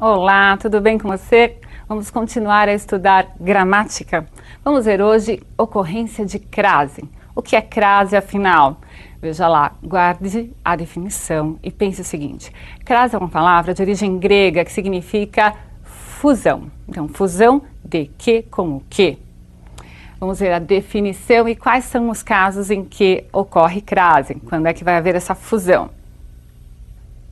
Olá, tudo bem com você? Vamos continuar a estudar gramática. Vamos ver hoje ocorrência de crase. O que é crase afinal? Veja lá, guarde a definição e pense o seguinte: crase é uma palavra de origem grega que significa fusão. Então, fusão de que com o que. Vamos ver a definição e quais são os casos em que ocorre crase, quando é que vai haver essa fusão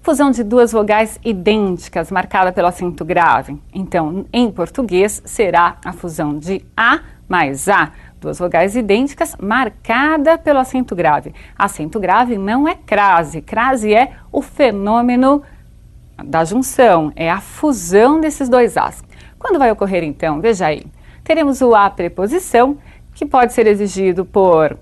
fusão de duas vogais idênticas marcada pelo acento grave. Então, em português, será a fusão de A mais A, duas vogais idênticas marcada pelo acento grave. Acento grave não é crase, crase é o fenômeno da junção, é a fusão desses dois As. Quando vai ocorrer então? Veja aí. Teremos o A preposição, que pode ser exigido por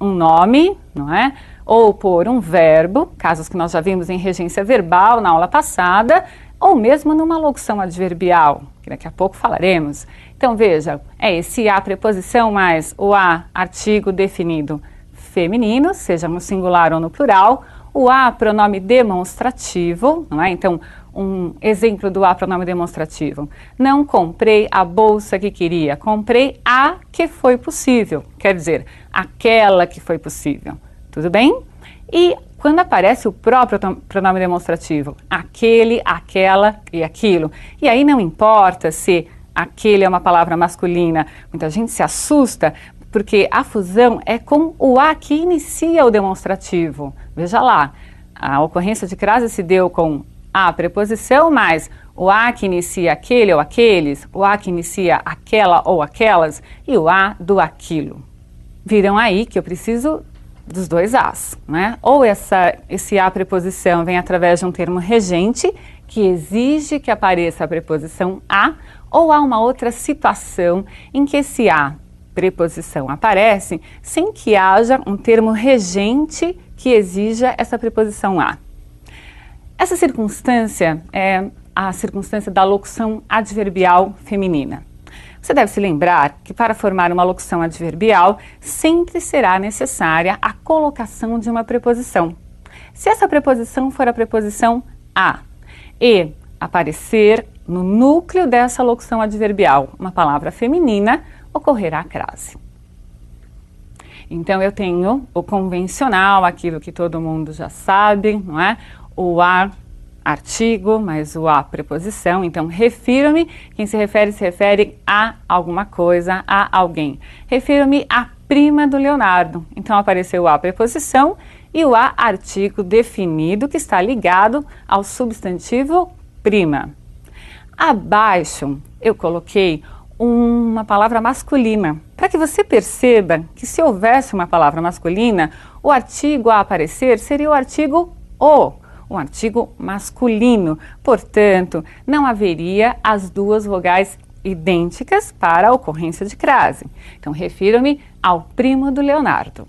um nome, não é? ou por um verbo, casos que nós já vimos em regência verbal na aula passada, ou mesmo numa locução adverbial, que daqui a pouco falaremos. Então veja, é esse a preposição mais o a artigo definido feminino, seja no singular ou no plural, o a pronome demonstrativo, não é? Então, um exemplo do a pronome demonstrativo. Não comprei a bolsa que queria, comprei a que foi possível. Quer dizer, aquela que foi possível. Tudo bem? E quando aparece o próprio pronome demonstrativo, aquele, aquela e aquilo. E aí não importa se aquele é uma palavra masculina, muita gente se assusta porque a fusão é com o a que inicia o demonstrativo. Veja lá, a ocorrência de crase se deu com a preposição mais o a que inicia aquele ou aqueles, o a que inicia aquela ou aquelas e o a do aquilo. Viram aí que eu preciso dos dois As. Né? Ou essa, esse A preposição vem através de um termo regente, que exige que apareça a preposição a, ou há uma outra situação em que esse a preposição aparece sem que haja um termo regente que exija essa preposição a. Essa circunstância é a circunstância da locução adverbial feminina. Você deve se lembrar que para formar uma locução adverbial sempre será necessária a colocação de uma preposição. Se essa preposição for a preposição a e aparecer no núcleo dessa locução adverbial uma palavra feminina, ocorrerá a crase. Então eu tenho o convencional, aquilo que todo mundo já sabe, não é? O a artigo, mais o a preposição, então refiro-me, quem se refere se refere a alguma coisa, a alguém. Refiro-me à prima do Leonardo. Então apareceu a preposição e o a artigo definido que está ligado ao substantivo prima. Abaixo eu coloquei uma palavra masculina, para que você perceba que se houvesse uma palavra masculina, o artigo a aparecer seria o artigo o um artigo masculino. Portanto, não haveria as duas vogais idênticas para a ocorrência de crase. Então, refiro-me ao primo do Leonardo.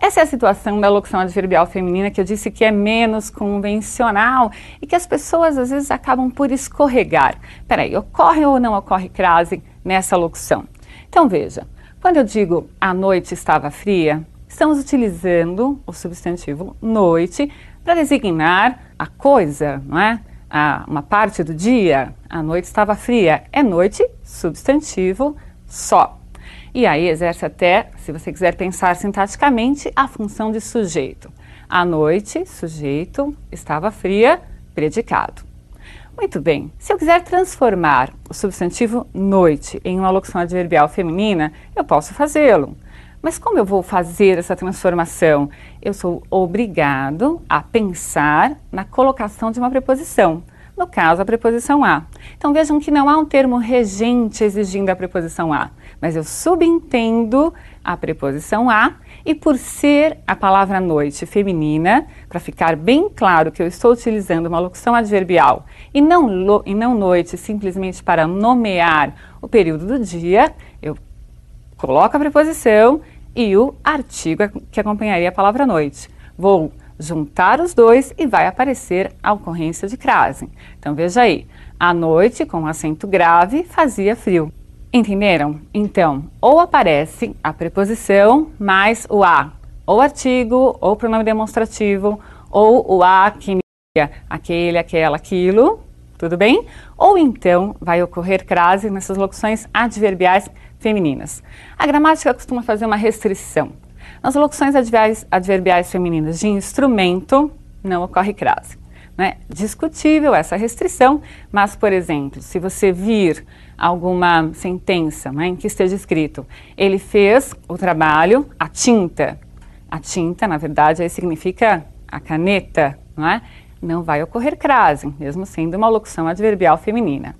Essa é a situação da locução adverbial feminina que eu disse que é menos convencional e que as pessoas às vezes acabam por escorregar. Peraí, ocorre ou não ocorre crase nessa locução? Então veja, quando eu digo a noite estava fria, estamos utilizando o substantivo noite para designar a coisa, não é? A, uma parte do dia, a noite estava fria. É noite, substantivo, só. E aí exerce até, se você quiser pensar sintaticamente, a função de sujeito. A noite, sujeito, estava fria, predicado. Muito bem, se eu quiser transformar o substantivo noite em uma locução adverbial feminina, eu posso fazê-lo. Mas como eu vou fazer essa transformação? eu sou obrigado a pensar na colocação de uma preposição. No caso, a preposição a. Então vejam que não há um termo regente exigindo a preposição a, mas eu subentendo a preposição a e por ser a palavra noite feminina, para ficar bem claro que eu estou utilizando uma locução adverbial e não, e não noite simplesmente para nomear o período do dia, eu coloco a preposição e o artigo que acompanharia a palavra noite. Vou juntar os dois e vai aparecer a ocorrência de crase. Então veja aí, a noite com acento grave fazia frio. Entenderam? Então, ou aparece a preposição mais o a, ou artigo, ou pronome demonstrativo, ou o a que aquele, aquela, aquilo, tudo bem? Ou então vai ocorrer crase nessas locuções adverbiais femininas. A gramática costuma fazer uma restrição. Nas locuções adverbiais femininas de instrumento, não ocorre crase. Né? Discutível essa restrição, mas, por exemplo, se você vir alguma sentença né, em que esteja escrito ele fez o trabalho, a tinta. A tinta, na verdade, aí significa a caneta, não é? não vai ocorrer crase, mesmo sendo uma locução adverbial feminina.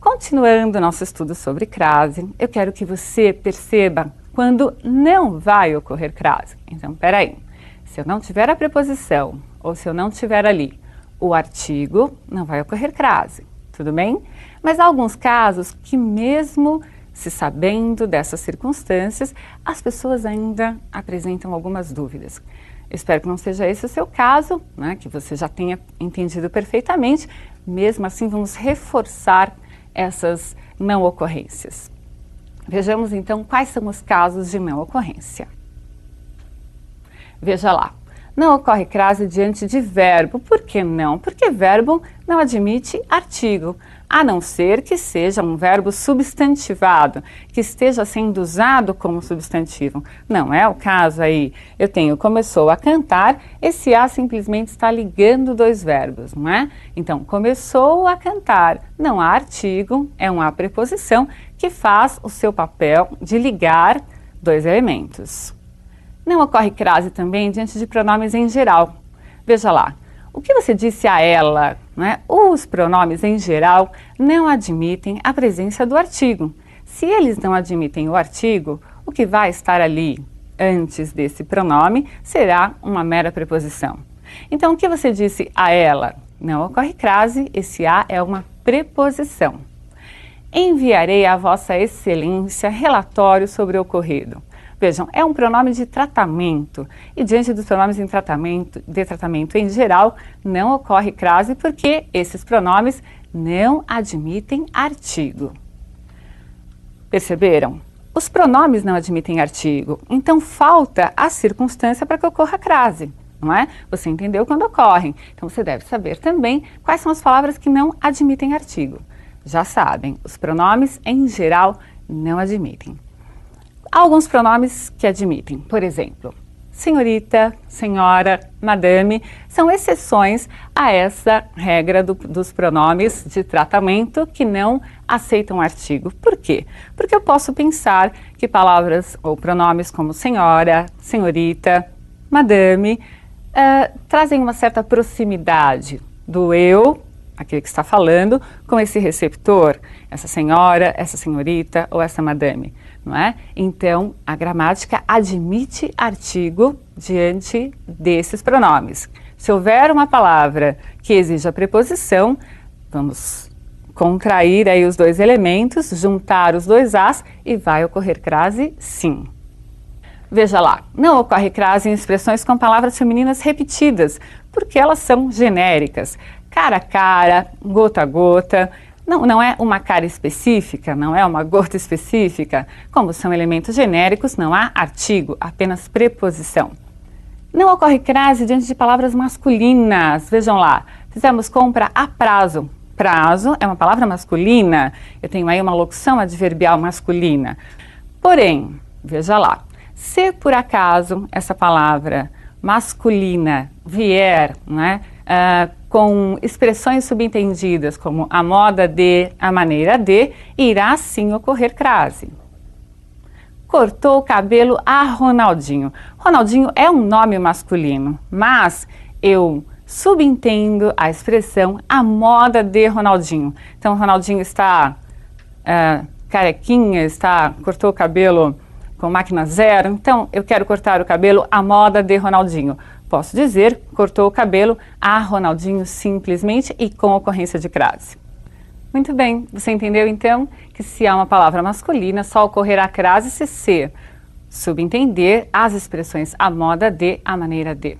Continuando nosso estudo sobre crase, eu quero que você perceba quando não vai ocorrer crase. Então, peraí, se eu não tiver a preposição ou se eu não tiver ali o artigo, não vai ocorrer crase, tudo bem? Mas há alguns casos que, mesmo se sabendo dessas circunstâncias, as pessoas ainda apresentam algumas dúvidas. Espero que não seja esse o seu caso, né, que você já tenha entendido perfeitamente. Mesmo assim, vamos reforçar essas não ocorrências. Vejamos então quais são os casos de não ocorrência. Veja lá, não ocorre crase diante de verbo. Por que não? Porque verbo não admite artigo, a não ser que seja um verbo substantivado, que esteja sendo usado como substantivo. Não é o caso aí. Eu tenho começou a cantar, esse a simplesmente está ligando dois verbos, não é? Então, começou a cantar. Não há artigo, é uma preposição que faz o seu papel de ligar dois elementos. Não ocorre crase também diante de pronomes em geral. Veja lá, o que você disse a ela? Né? Os pronomes em geral não admitem a presença do artigo. Se eles não admitem o artigo, o que vai estar ali antes desse pronome será uma mera preposição. Então, o que você disse a ela? Não ocorre crase, esse a é uma preposição. Enviarei a Vossa Excelência relatório sobre o ocorrido. Vejam, é um pronome de tratamento. E diante dos pronomes de tratamento, de tratamento em geral, não ocorre crase porque esses pronomes não admitem artigo. Perceberam? Os pronomes não admitem artigo, então falta a circunstância para que ocorra a crase, não é? Você entendeu quando ocorrem. Então você deve saber também quais são as palavras que não admitem artigo. Já sabem, os pronomes em geral não admitem alguns pronomes que admitem, por exemplo, senhorita, senhora, madame, são exceções a essa regra do, dos pronomes de tratamento que não aceitam artigo. Por quê? Porque eu posso pensar que palavras ou pronomes como senhora, senhorita, madame uh, trazem uma certa proximidade do eu, aquele que está falando, com esse receptor, essa senhora, essa senhorita ou essa madame não é? Então, a gramática admite artigo diante desses pronomes. Se houver uma palavra que exija preposição, vamos contrair aí os dois elementos, juntar os dois as e vai ocorrer crase sim. Veja lá, não ocorre crase em expressões com palavras femininas repetidas, porque elas são genéricas. Cara a cara, gota a gota, não, não é uma cara específica, não é uma gota específica. Como são elementos genéricos, não há artigo, apenas preposição. Não ocorre crase diante de palavras masculinas. Vejam lá, fizemos compra a prazo. Prazo é uma palavra masculina. Eu tenho aí uma locução adverbial masculina. Porém, veja lá, se por acaso essa palavra masculina vier, né, uh, com expressões subentendidas como a moda de, a maneira de, irá sim ocorrer crase. Cortou o cabelo a Ronaldinho. Ronaldinho é um nome masculino, mas eu subentendo a expressão a moda de Ronaldinho. Então, Ronaldinho está uh, carequinha, está, cortou o cabelo com máquina zero. Então, eu quero cortar o cabelo à moda de Ronaldinho. Posso dizer, cortou o cabelo a Ronaldinho simplesmente e com ocorrência de crase. Muito bem, você entendeu então que se há uma palavra masculina, só ocorrerá crase se ser. Subentender as expressões a moda de, a maneira de.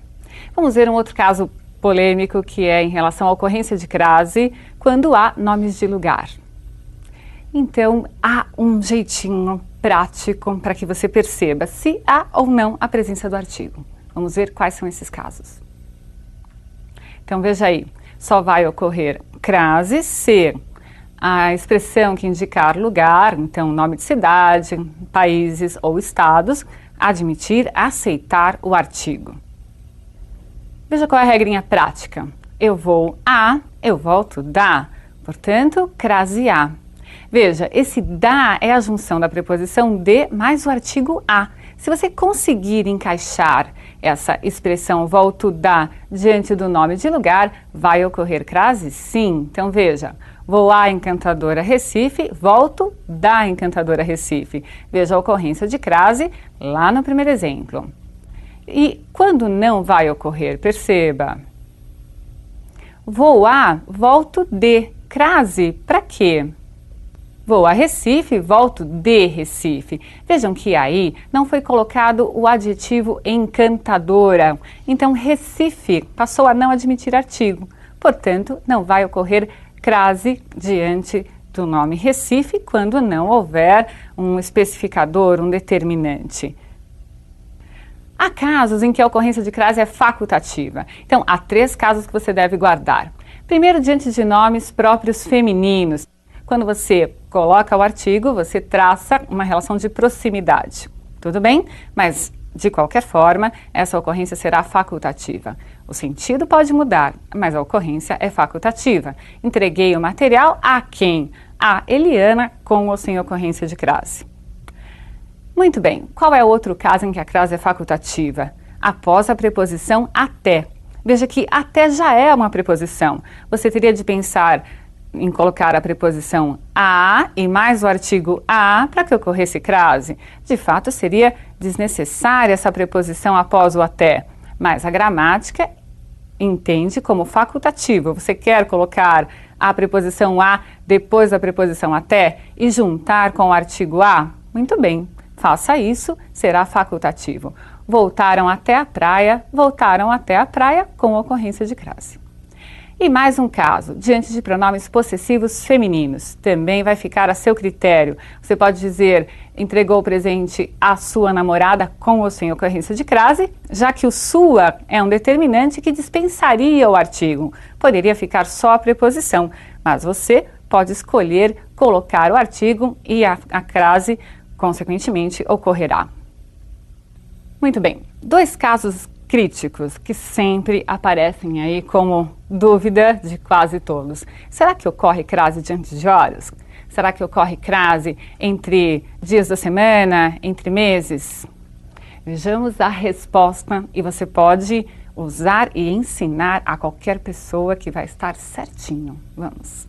Vamos ver um outro caso polêmico que é em relação à ocorrência de crase quando há nomes de lugar. Então, há um jeitinho prático para que você perceba se há ou não a presença do artigo. Vamos ver quais são esses casos. Então veja aí, só vai ocorrer crase se a expressão que indicar lugar, então nome de cidade, países ou estados, admitir, aceitar o artigo. Veja qual é a regrinha prática. Eu vou a, eu volto da, portanto, crase a. Veja, esse da é a junção da preposição de mais o artigo a. Se você conseguir encaixar essa expressão volto da diante do nome de lugar vai ocorrer crase? Sim. Então veja, vou à Encantadora Recife, volto da Encantadora Recife. Veja a ocorrência de crase lá no primeiro exemplo. E quando não vai ocorrer, perceba. Vou a, volto de. Crase, para quê? Vou a Recife, volto de Recife. Vejam que aí não foi colocado o adjetivo encantadora. Então, Recife passou a não admitir artigo. Portanto, não vai ocorrer crase diante do nome Recife quando não houver um especificador, um determinante. Há casos em que a ocorrência de crase é facultativa. Então, há três casos que você deve guardar. Primeiro, diante de nomes próprios femininos. Quando você coloca o artigo, você traça uma relação de proximidade. Tudo bem? Mas, de qualquer forma, essa ocorrência será facultativa. O sentido pode mudar, mas a ocorrência é facultativa. Entreguei o material a quem? A Eliana com ou sem ocorrência de crase. Muito bem, qual é outro caso em que a crase é facultativa? Após a preposição até. Veja que até já é uma preposição. Você teria de pensar em colocar a preposição a e mais o artigo a para que ocorresse crase. De fato, seria desnecessária essa preposição após o até, mas a gramática entende como facultativo. Você quer colocar a preposição a depois da preposição até e juntar com o artigo a? Muito bem, faça isso, será facultativo. Voltaram até a praia, voltaram até a praia com ocorrência de crase. E mais um caso, diante de pronomes possessivos femininos, também vai ficar a seu critério. Você pode dizer entregou o presente à sua namorada com ou sem ocorrência de crase, já que o sua é um determinante que dispensaria o artigo. Poderia ficar só a preposição, mas você pode escolher colocar o artigo e a, a crase, consequentemente, ocorrerá. Muito bem, dois casos críticos que sempre aparecem aí como dúvida de quase todos. Será que ocorre crase diante de horas? Será que ocorre crase entre dias da semana, entre meses? Vejamos a resposta e você pode usar e ensinar a qualquer pessoa que vai estar certinho. Vamos.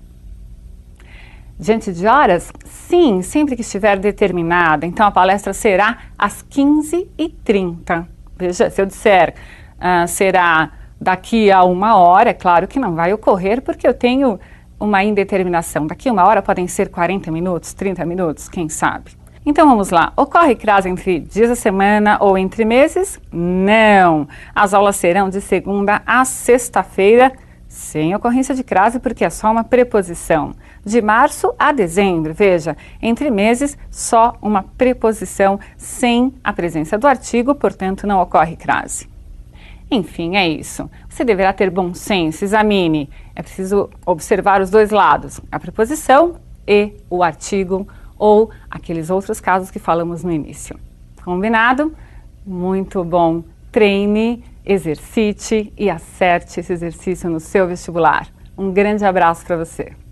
Diante de horas? Sim, sempre que estiver determinada. Então a palestra será às 15h30 Veja, se eu disser uh, será daqui a uma hora, é claro que não vai ocorrer, porque eu tenho uma indeterminação. Daqui a uma hora podem ser 40 minutos, 30 minutos, quem sabe. Então vamos lá. Ocorre crase entre dias da semana ou entre meses? Não. As aulas serão de segunda a sexta-feira, sem ocorrência de crase, porque é só uma preposição de março a dezembro. Veja, entre meses, só uma preposição sem a presença do artigo, portanto, não ocorre crase. Enfim, é isso. Você deverá ter bom senso, examine. É preciso observar os dois lados, a preposição e o artigo ou aqueles outros casos que falamos no início. Combinado? Muito bom. Treine, exercite e acerte esse exercício no seu vestibular. Um grande abraço para você.